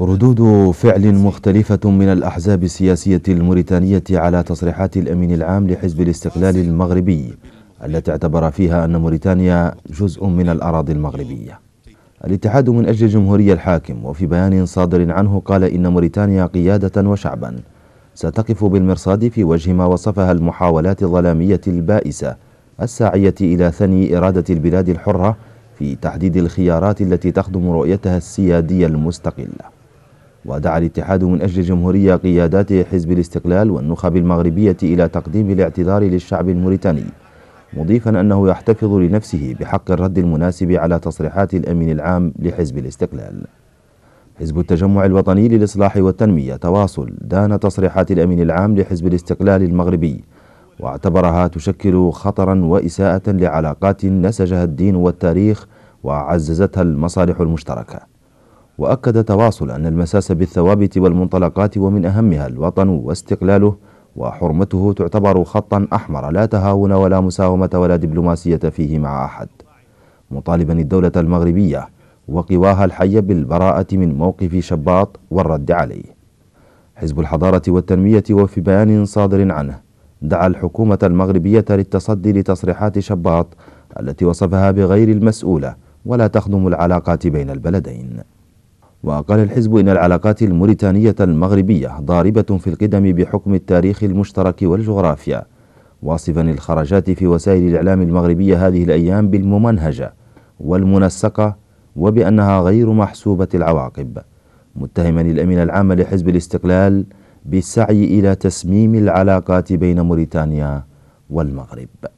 ردود فعل مختلفة من الأحزاب السياسية الموريتانية على تصريحات الأمين العام لحزب الاستقلال المغربي التي اعتبر فيها أن موريتانيا جزء من الأراضي المغربية الاتحاد من أجل الجمهورية الحاكم وفي بيان صادر عنه قال إن موريتانيا قيادة وشعبا ستقف بالمرصاد في وجه ما وصفها المحاولات الظلامية البائسة الساعية إلى ثني إرادة البلاد الحرة في تحديد الخيارات التي تخدم رؤيتها السيادية المستقلة ودعا الاتحاد من أجل الجمهورية قيادات حزب الاستقلال والنخب المغربية إلى تقديم الاعتذار للشعب الموريتاني مضيفا أنه يحتفظ لنفسه بحق الرد المناسب على تصريحات الأمين العام لحزب الاستقلال حزب التجمع الوطني للإصلاح والتنمية تواصل دان تصريحات الأمين العام لحزب الاستقلال المغربي واعتبرها تشكل خطرا وإساءة لعلاقات نسجها الدين والتاريخ وعززتها المصالح المشتركه وأكد تواصل أن المساس بالثوابت والمنطلقات ومن أهمها الوطن واستقلاله وحرمته تعتبر خطا أحمر لا تهاون ولا مساومة ولا دبلوماسية فيه مع أحد مطالبا الدولة المغربية وقواها الحية بالبراءة من موقف شباط والرد عليه حزب الحضارة والتنمية وفي بيان صادر عنه دعا الحكومة المغربية للتصدي لتصريحات شباط التي وصفها بغير المسؤولة ولا تخدم العلاقات بين البلدين وقال الحزب إن العلاقات الموريتانية المغربية ضاربة في القدم بحكم التاريخ المشترك والجغرافيا واصفا الخرجات في وسائل الإعلام المغربية هذه الأيام بالممنهجة والمنسقة وبأنها غير محسوبة العواقب متهما الأمين العام لحزب الاستقلال بالسعي إلى تسميم العلاقات بين موريتانيا والمغرب